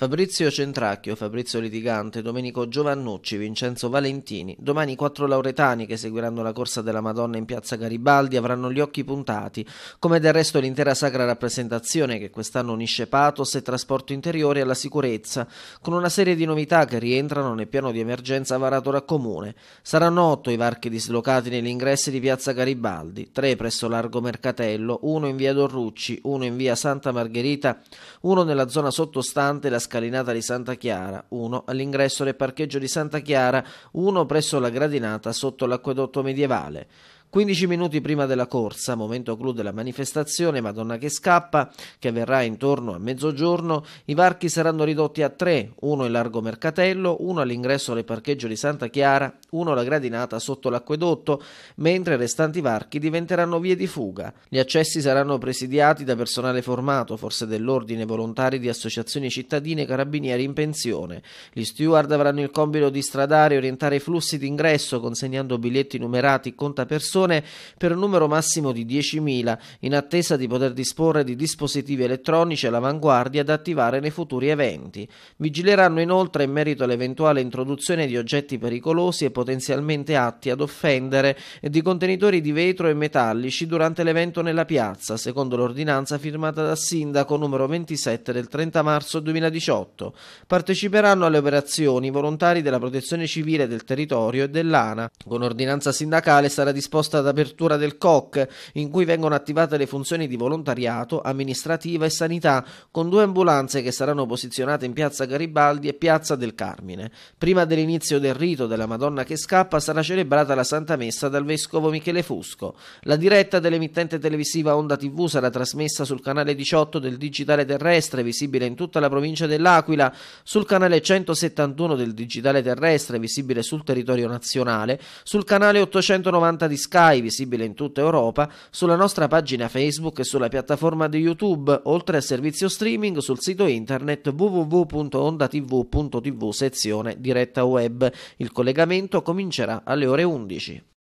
Fabrizio Centracchio, Fabrizio Litigante, Domenico Giovannucci, Vincenzo Valentini. Domani i quattro lauretani che seguiranno la corsa della Madonna in piazza Garibaldi avranno gli occhi puntati, come del resto l'intera sacra rappresentazione che quest'anno unisce patos e trasporto interiore alla sicurezza, con una serie di novità che rientrano nel piano di emergenza varato dal Comune. Saranno otto i varchi dislocati negli ingressi di piazza Garibaldi, tre presso Largo Mercatello, uno in via Dorrucci, uno in via Santa Margherita, uno nella zona sottostante la scalinata di Santa Chiara, 1 all'ingresso del parcheggio di Santa Chiara, 1 presso la gradinata sotto l'acquedotto medievale. 15 minuti prima della corsa, momento clou della manifestazione Madonna che scappa, che avverrà intorno a mezzogiorno, i varchi saranno ridotti a tre, uno in largo Mercatello, uno all'ingresso del parcheggio di Santa Chiara, uno alla gradinata sotto l'acquedotto, mentre i restanti varchi diventeranno vie di fuga. Gli accessi saranno presidiati da personale formato, forse dell'ordine, volontari di associazioni cittadine, e carabinieri in pensione. Gli steward avranno il compito di stradare e orientare i flussi d'ingresso, consegnando biglietti numerati conta persone persone per un numero massimo di 10.000, in attesa di poter disporre di dispositivi elettronici all'avanguardia da attivare nei futuri eventi. Vigileranno inoltre in merito all'eventuale introduzione di oggetti pericolosi e potenzialmente atti ad offendere e di contenitori di vetro e metallici durante l'evento nella piazza, secondo l'ordinanza firmata dal sindaco numero 27 del 30 marzo 2018. Parteciperanno alle operazioni volontari della Protezione Civile del territorio e dell'ANA. Con ordinanza sindacale sarà disposta posta d'apertura del COC, in cui vengono attivate le funzioni di volontariato, amministrativa e sanità, con due ambulanze che saranno posizionate in piazza Garibaldi e piazza del Carmine. Prima dell'inizio del rito della Madonna che scappa sarà celebrata la Santa Messa dal vescovo Michele Fusco. La diretta dell'emittente televisiva Onda TV sarà trasmessa sul canale 18 del digitale terrestre, visibile in tutta la provincia dell'Aquila, sul canale 171 del digitale terrestre, visibile sul territorio nazionale, sul canale 890 di Sky Sky, visibile in tutta Europa, sulla nostra pagina Facebook e sulla piattaforma di YouTube, oltre al servizio streaming sul sito internet www.ondatv.tv sezione diretta web. Il collegamento comincerà alle ore 11.